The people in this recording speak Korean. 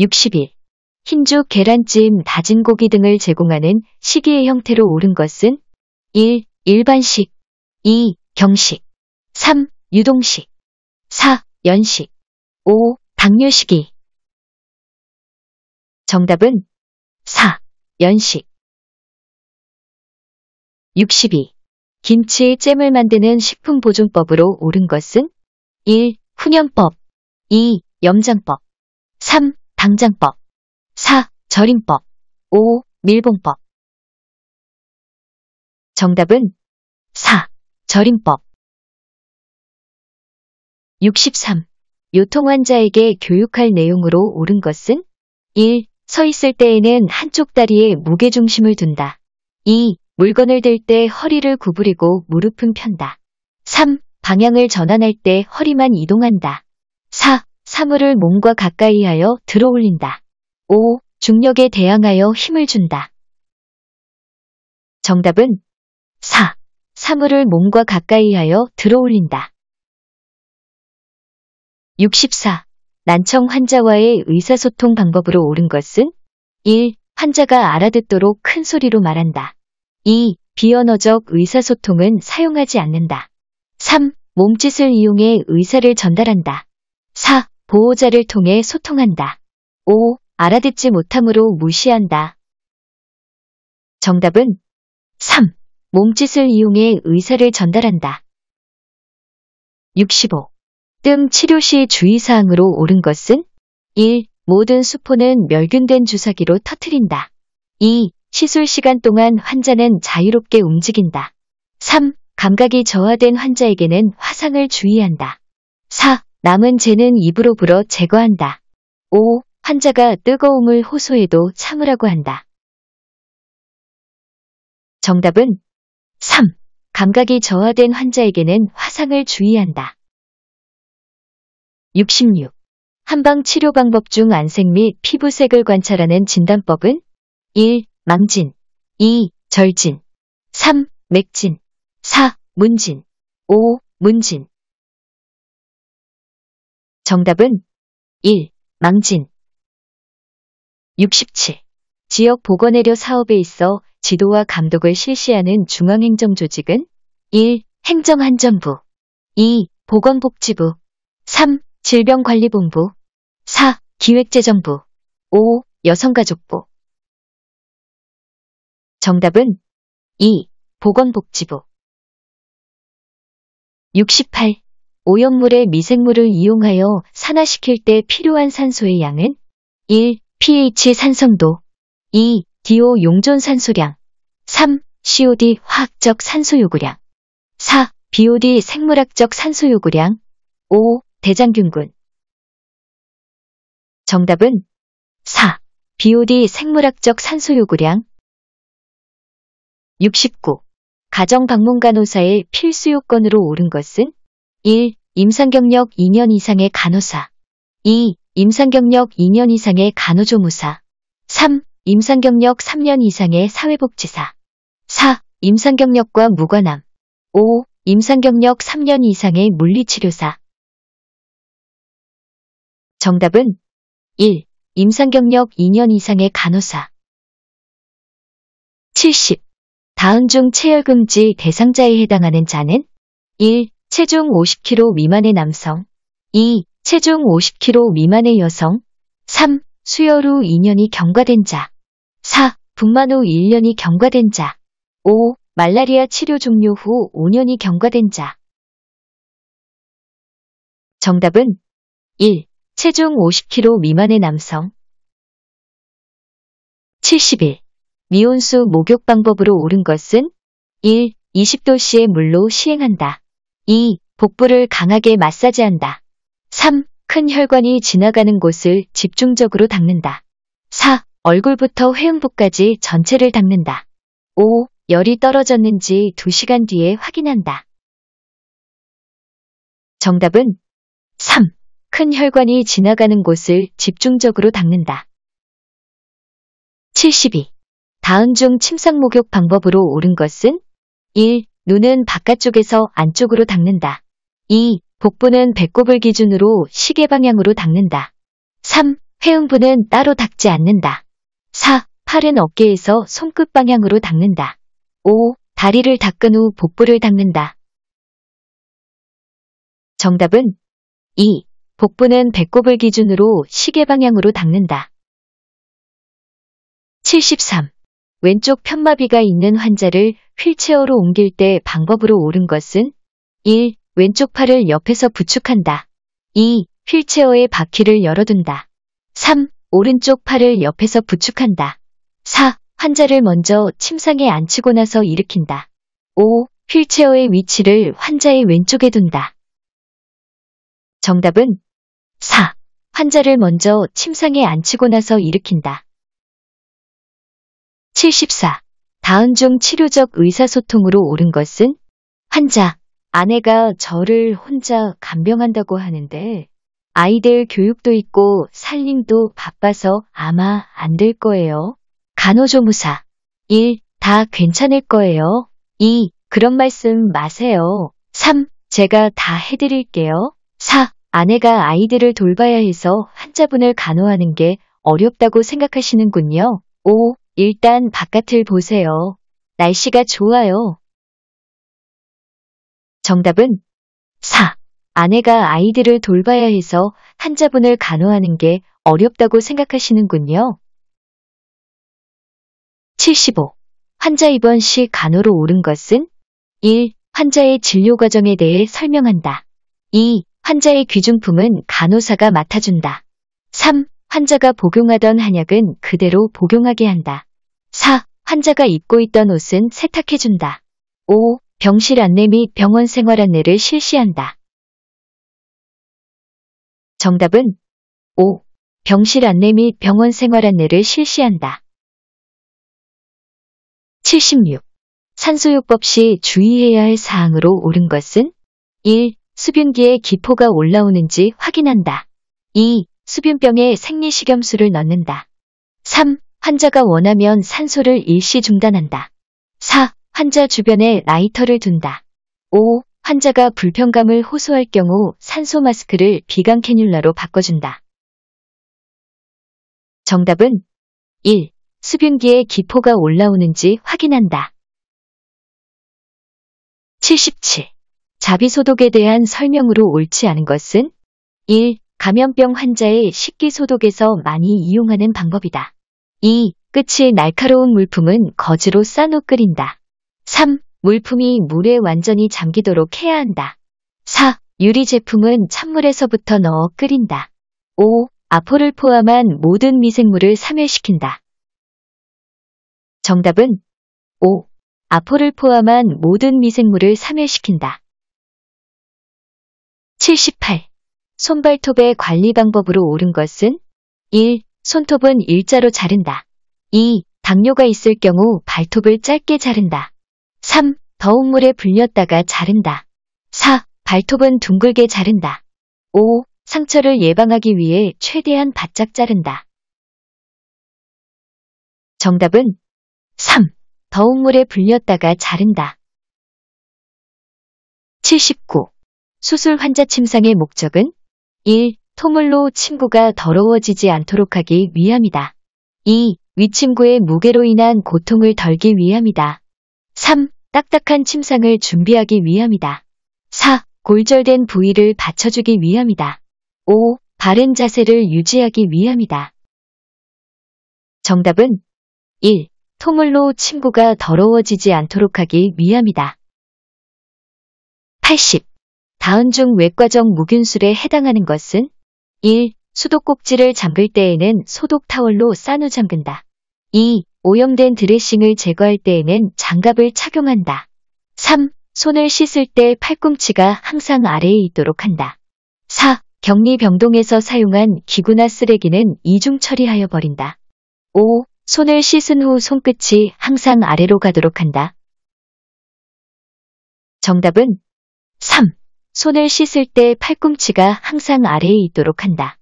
60일 흰죽, 계란찜, 다진 고기 등을 제공하는 시기의 형태로 옳은 것은 1. 일반식 2. 경식 3. 유동식 4. 연식 5. 당뇨식이 정답은 4. 연식 62. 김치 잼을 만드는 식품보존법으로 옳은 것은 1. 훈연법 2. 염장법 3. 당장법 4. 절임법 5. 밀봉법 정답은 4. 절임법 63. 요통 환자에게 교육할 내용으로 옳은 것은 1. 서 있을 때에는 한쪽 다리에 무게중심을 둔다. 2. 물건을 들 때 허리를 구부리고 무릎은 편다. 3. 방향을 전환할 때 허리만 이동한다. 4. 사물을 몸과 가까이 하여 들어올린다. 5. 중력에 대항하여 힘을 준다. 정답은 4. 사물을 몸과 가까이 하여 들어올린다. 64. 난청 환자와의 의사소통 방법으로 옳은 것은 1. 환자가 알아듣도록 큰 소리로 말한다. 2. 비언어적 의사소통은 사용하지 않는다. 3. 몸짓을 이용해 의사를 전달한다. 보호자를 통해 소통한다. 5. 알아듣지 못함으로 무시한다. 정답은 3. 몸짓을 이용해 의사를 전달한다. 65. 뜸 치료 시 주의사항으로 옳은 것은 1. 모든 수포는 멸균된 주사기로 터트린다. 2. 시술 시간 동안 환자는 자유롭게 움직인다. 3. 감각이 저하된 환자에게는 화상을 주의한다. 4. 남은 재는 입으로 불어 제거한다. 5. 환자가 뜨거움을 호소해도 참으라고 한다. 정답은 3. 감각이 저하된 환자에게는 화상을 주의한다. 66. 한방 치료 방법 중 안색 및 피부색을 관찰하는 진단법은 1. 망진 2. 절진 3. 맥진 4. 문진 5. 문진 정답은 1. 망진 67. 지역 보건의료 사업에 있어 지도와 감독을 실시하는 중앙행정조직은 1. 행정안전부 2. 보건복지부 3. 질병관리본부 4. 기획재정부 5. 여성가족부 정답은 2. 보건복지부 68. 오염물의 미생물을 이용하여 산화시킬 때 필요한 산소의 양은 1. pH 산성도 2. DO 용존 산소량 3. COD 화학적 산소 요구량 4. BOD 생물학적 산소 요구량 5. 대장균군 정답은 4. BOD 생물학적 산소 요구량 69. 가정 방문 간호사의 필수 요건으로 옳은 것은 1. 임상경력 2년 이상의 간호사 2. 임상경력 2년 이상의 간호조무사 3. 임상경력 3년 이상의 사회복지사 4. 임상경력과 무관함 5. 임상경력 3년 이상의 물리치료사 정답은 1. 임상경력 2년 이상의 간호사 70. 다음 중 체열금지 대상자에 해당하는 자는 1. 체중 50kg 미만의 남성 2. 체중 50kg 미만의 여성 3. 수혈 후 2년이 경과된 자 4. 분만 후 1년이 경과된 자 5. 말라리아 치료 종료 후 5년이 경과된 자 정답은 1. 체중 50kg 미만의 남성 71. 미온수 목욕 방법으로 옳은 것은 1. 20도씨의 물로 시행한다. 2. 복부를 강하게 마사지한다. 3. 큰 혈관이 지나가는 곳을 집중적으로 닦는다. 4. 얼굴부터 회음부까지 전체를 닦는다. 5. 열이 떨어졌는지 2시간 뒤에 확인한다. 정답은 3. 큰 혈관이 지나가는 곳을 집중적으로 닦는다. 72. 다음 중 침상 목욕 방법으로 옳은 것은 1. 눈은 바깥쪽에서 안쪽으로 닦는다. 2. 복부는 배꼽을 기준으로 시계 방향으로 닦는다. 3. 회음부는 따로 닦지 않는다. 4. 팔은 어깨에서 손끝 방향으로 닦는다. 5. 다리를 닦은 후 복부를 닦는다. 정답은 2. 복부는 배꼽을 기준으로 시계 방향으로 닦는다. 73. 왼쪽 편마비가 있는 환자를 휠체어로 옮길 때 방법으로 옳은 것은 1. 왼쪽 팔을 옆에서 부축한다. 2. 휠체어의 바퀴를 열어둔다. 3. 오른쪽 팔을 옆에서 부축한다. 4. 환자를 먼저 침상에 앉히고 나서 일으킨다. 5. 휠체어의 위치를 환자의 왼쪽에 둔다. 정답은 4. 환자를 먼저 침상에 앉히고 나서 일으킨다. 74. 다운중 치료적 의사소통으로 옳은 것은 환자, 아내가 저를 혼자 간병한다고 하는데 아이들 교육도 있고 살림도 바빠서 아마 안 될 거예요. 간호조무사 1. 다 괜찮을 거예요. 2. 그런 말씀 마세요. 3. 제가 다 해드릴게요. 4. 아내가 아이들을 돌봐야 해서 환자분을 간호하는 게 어렵다고 생각하시는군요. 5. 일단 바깥을 보세요. 날씨가 좋아요. 정답은 4. 아내가 아이들을 돌봐야 해서 한자분을 간호하는 게 어렵다고 생각하시는군요. 75. 환자 입원 시 간호로 옳은 것은 1. 환자의 진료 과정에 대해 설명한다. 2. 환자의 귀중품은 간호사가 맡아준다. 3. 환자가 복용하던 한약은 그대로 복용하게 한다. 4. 환자가 입고 있던 옷은 세탁해준다. 5. 병실 안내 및 병원 생활 안내를 실시한다. 정답은 5. 병실 안내 및 병원 생활 안내를 실시한다. 76. 산소요법 시 주의해야 할 사항으로 옳은 것은 1. 수변기에 기포가 올라오는지 확인한다. 2. 수변병에 생리식염수를 넣는다. 3. 환자가 원하면 산소를 일시 중단한다. 4. 환자 주변에 라이터를 둔다. 5. 환자가 불편감을 호소할 경우 산소 마스크를 비강 캐뉼라로 바꿔준다. 정답은 1. 수변기에 기포가 올라오는지 확인한다. 77. 자비소독에 대한 설명으로 옳지 않은 것은 1. 감염병 환자의 식기 소독에서 많이 이용하는 방법이다. 2. 끝이 날카로운 물품은 거즈로 싼 후 끓인다. 3. 물품이 물에 완전히 잠기도록 해야 한다. 4. 유리 제품은 찬물에서부터 넣어 끓인다. 5. 아포를 포함한 모든 미생물을 사멸시킨다. 정답은 5. 아포를 포함한 모든 미생물을 사멸시킨다. 78. 손발톱의 관리 방법으로 옳은 것은 1. 손톱은 일자로 자른다. 2. 당뇨가 있을 경우 발톱을 짧게 자른다. 3. 더운 물에 불렸다가 자른다. 4. 발톱은 둥글게 자른다. 5. 상처를 예방하기 위해 최대한 바짝 자른다. 정답은 3. 더운 물에 불렸다가 자른다. 79. 수술 환자 침상의 목적은 1. 토물로 침구가 더러워지지 않도록 하기 위함이다. 2. 위침구의 무게로 인한 고통을 덜기 위함이다. 3. 딱딱한 침상을 준비하기 위함이다. 4. 골절된 부위를 받쳐주기 위함이다. 5. 바른 자세를 유지하기 위함이다. 정답은 1. 토물로 침구가 더러워지지 않도록 하기 위함이다. 80. 다음 중 외과적 무균술에 해당하는 것은 1. 수도꼭지를 잠글 때에는 소독 타월로 싼 후 잠근다. 2. 오염된 드레싱을 제거할 때에는 장갑을 착용한다. 3. 손을 씻을 때 팔꿈치가 항상 아래에 있도록 한다. 4. 격리 병동에서 사용한 기구나 쓰레기는 이중 처리하여 버린다. 5. 손을 씻은 후 손끝이 항상 아래로 가도록 한다. 정답은 3. 손을 씻을 때 팔꿈치가 항상 아래에 있도록 한다.